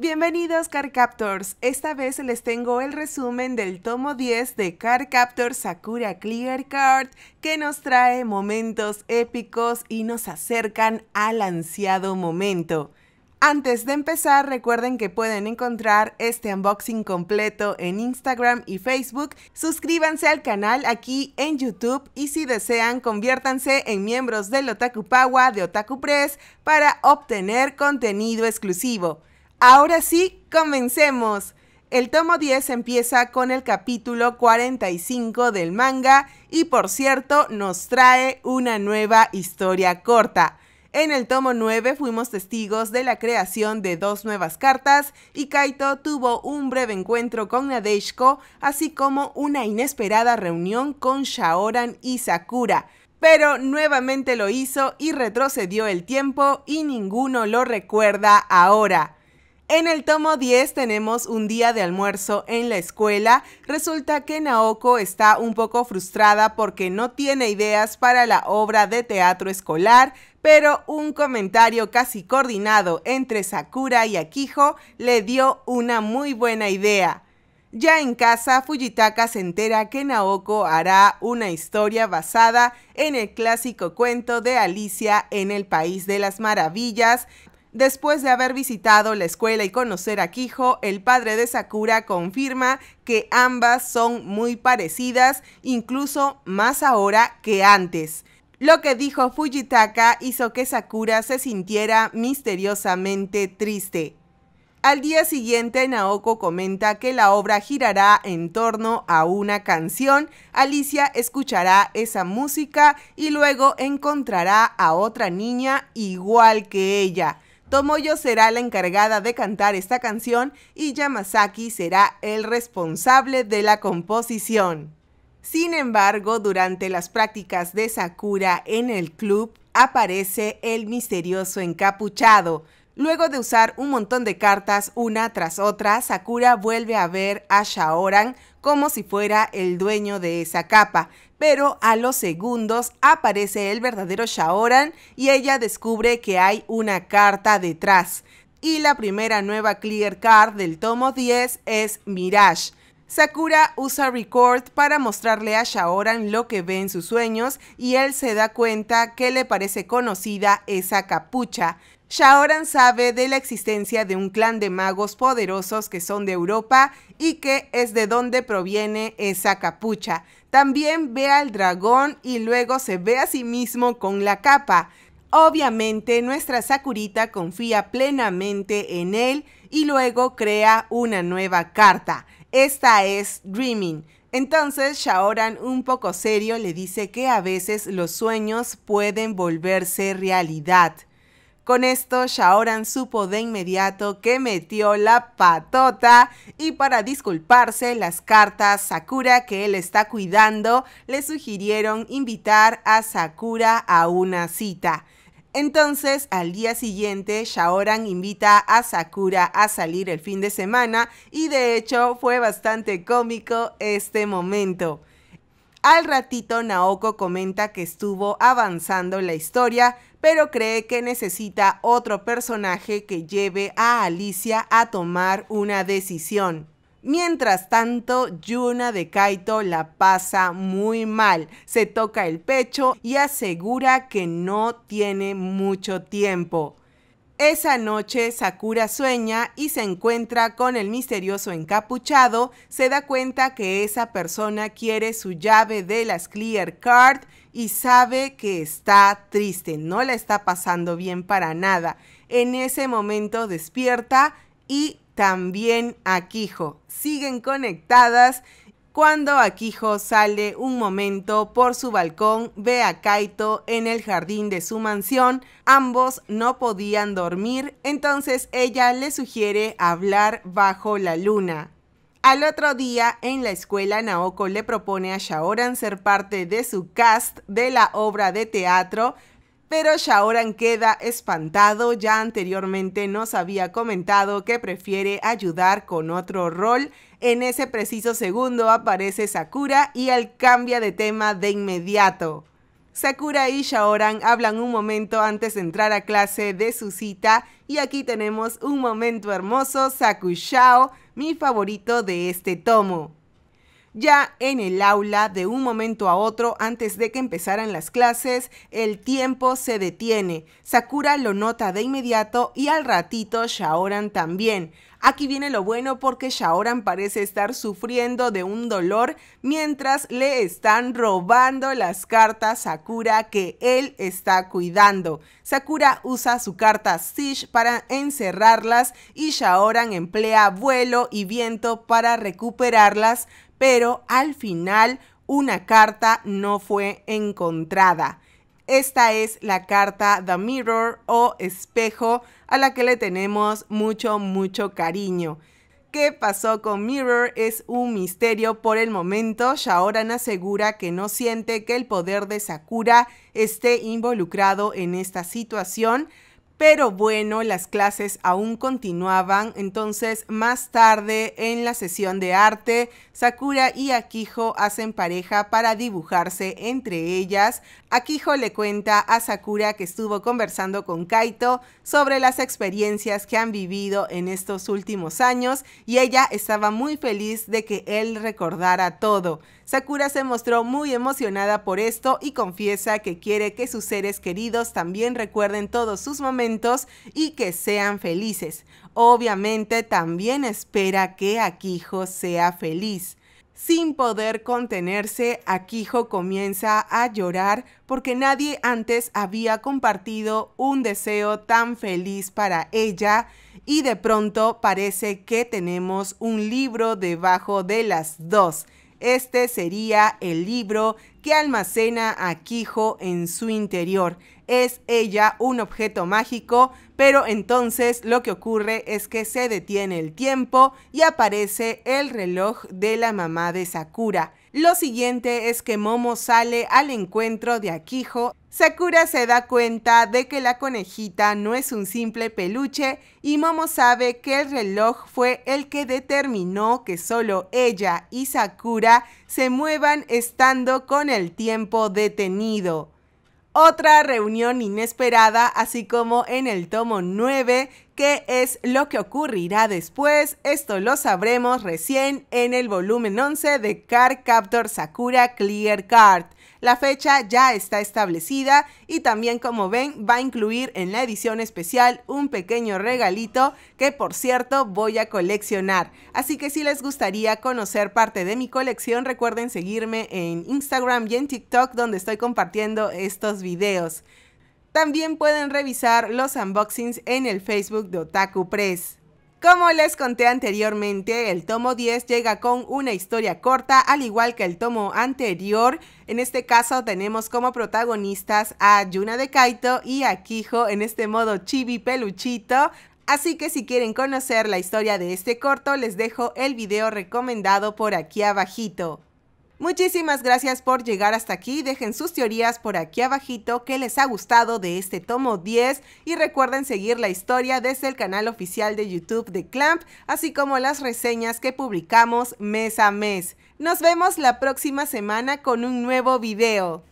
Bienvenidos Captors. esta vez les tengo el resumen del tomo 10 de Captor Sakura Clear Card que nos trae momentos épicos y nos acercan al ansiado momento. Antes de empezar, recuerden que pueden encontrar este unboxing completo en Instagram y Facebook. Suscríbanse al canal aquí en YouTube y si desean, conviértanse en miembros del Otaku Pawa de Otaku Press para obtener contenido exclusivo. Ahora sí, comencemos. El tomo 10 empieza con el capítulo 45 del manga y por cierto nos trae una nueva historia corta. En el tomo 9 fuimos testigos de la creación de dos nuevas cartas y Kaito tuvo un breve encuentro con Nadeshiko, así como una inesperada reunión con Shaoran y Sakura. Pero nuevamente lo hizo y retrocedió el tiempo y ninguno lo recuerda ahora. En el tomo 10 tenemos un día de almuerzo en la escuela. Resulta que Naoko está un poco frustrada porque no tiene ideas para la obra de teatro escolar, pero un comentario casi coordinado entre Sakura y Akijo le dio una muy buena idea. Ya en casa, Fujitaka se entera que Naoko hará una historia basada en el clásico cuento de Alicia en el País de las Maravillas Después de haber visitado la escuela y conocer a Kijo, el padre de Sakura confirma que ambas son muy parecidas, incluso más ahora que antes. Lo que dijo Fujitaka hizo que Sakura se sintiera misteriosamente triste. Al día siguiente, Naoko comenta que la obra girará en torno a una canción, Alicia escuchará esa música y luego encontrará a otra niña igual que ella. Tomoyo será la encargada de cantar esta canción y Yamazaki será el responsable de la composición. Sin embargo, durante las prácticas de Sakura en el club, aparece el misterioso encapuchado, Luego de usar un montón de cartas una tras otra, Sakura vuelve a ver a Shaoran como si fuera el dueño de esa capa, pero a los segundos aparece el verdadero Shaoran y ella descubre que hay una carta detrás. Y la primera nueva clear card del tomo 10 es Mirage, Sakura usa Record para mostrarle a Shaoran lo que ve en sus sueños y él se da cuenta que le parece conocida esa capucha. Shaoran sabe de la existencia de un clan de magos poderosos que son de Europa y que es de donde proviene esa capucha. También ve al dragón y luego se ve a sí mismo con la capa. Obviamente nuestra Sakurita confía plenamente en él y luego crea una nueva carta. Esta es Dreaming. Entonces Shaoran, un poco serio, le dice que a veces los sueños pueden volverse realidad. Con esto, Shaoran supo de inmediato que metió la patota y para disculparse, las cartas Sakura que él está cuidando le sugirieron invitar a Sakura a una cita. Entonces, al día siguiente, Shaoran invita a Sakura a salir el fin de semana y de hecho fue bastante cómico este momento. Al ratito Naoko comenta que estuvo avanzando la historia, pero cree que necesita otro personaje que lleve a Alicia a tomar una decisión. Mientras tanto, Yuna de Kaito la pasa muy mal, se toca el pecho y asegura que no tiene mucho tiempo. Esa noche Sakura sueña y se encuentra con el misterioso encapuchado, se da cuenta que esa persona quiere su llave de las Clear Card y sabe que está triste, no la está pasando bien para nada. En ese momento despierta y también a Siguen conectadas. Cuando Akijo sale un momento por su balcón, ve a Kaito en el jardín de su mansión. Ambos no podían dormir, entonces ella le sugiere hablar bajo la luna. Al otro día, en la escuela, Naoko le propone a Shaoran ser parte de su cast de la obra de teatro pero Shaoran queda espantado, ya anteriormente nos había comentado que prefiere ayudar con otro rol. En ese preciso segundo aparece Sakura y él cambia de tema de inmediato. Sakura y Shaoran hablan un momento antes de entrar a clase de su cita y aquí tenemos un momento hermoso, Sakushao, mi favorito de este tomo. Ya en el aula, de un momento a otro, antes de que empezaran las clases, el tiempo se detiene. Sakura lo nota de inmediato y al ratito Shaoran también. Aquí viene lo bueno porque Shaoran parece estar sufriendo de un dolor mientras le están robando las cartas Sakura que él está cuidando. Sakura usa su carta Sish para encerrarlas y Shaoran emplea vuelo y viento para recuperarlas, pero al final una carta no fue encontrada. Esta es la carta The Mirror o espejo a la que le tenemos mucho, mucho cariño. ¿Qué pasó con Mirror? Es un misterio por el momento. Shaoran asegura que no siente que el poder de Sakura esté involucrado en esta situación, pero bueno, las clases aún continuaban, entonces más tarde en la sesión de arte, Sakura y Akijo hacen pareja para dibujarse entre ellas. Akijo le cuenta a Sakura que estuvo conversando con Kaito sobre las experiencias que han vivido en estos últimos años y ella estaba muy feliz de que él recordara todo. Sakura se mostró muy emocionada por esto y confiesa que quiere que sus seres queridos también recuerden todos sus momentos y que sean felices. Obviamente también espera que Akijo sea feliz. Sin poder contenerse, Akijo comienza a llorar porque nadie antes había compartido un deseo tan feliz para ella y de pronto parece que tenemos un libro debajo de las dos. Este sería el libro que almacena a Kijo en su interior. Es ella un objeto mágico, pero entonces lo que ocurre es que se detiene el tiempo y aparece el reloj de la mamá de Sakura. Lo siguiente es que Momo sale al encuentro de Akijo. Sakura se da cuenta de que la conejita no es un simple peluche y Momo sabe que el reloj fue el que determinó que solo ella y Sakura se muevan estando con el el tiempo detenido. Otra reunión inesperada, así como en el tomo 9, qué es lo que ocurrirá después, esto lo sabremos recién en el volumen 11 de Card Captor Sakura Clear Card. La fecha ya está establecida y también como ven va a incluir en la edición especial un pequeño regalito que por cierto voy a coleccionar. Así que si les gustaría conocer parte de mi colección recuerden seguirme en Instagram y en TikTok donde estoy compartiendo estos videos. También pueden revisar los unboxings en el Facebook de Otaku Press. Como les conté anteriormente, el tomo 10 llega con una historia corta, al igual que el tomo anterior. En este caso tenemos como protagonistas a Yuna de Kaito y a Kijo en este modo chibi peluchito. Así que si quieren conocer la historia de este corto, les dejo el video recomendado por aquí abajito. Muchísimas gracias por llegar hasta aquí. Dejen sus teorías por aquí abajito que les ha gustado de este tomo 10 y recuerden seguir la historia desde el canal oficial de YouTube de Clamp, así como las reseñas que publicamos mes a mes. Nos vemos la próxima semana con un nuevo video.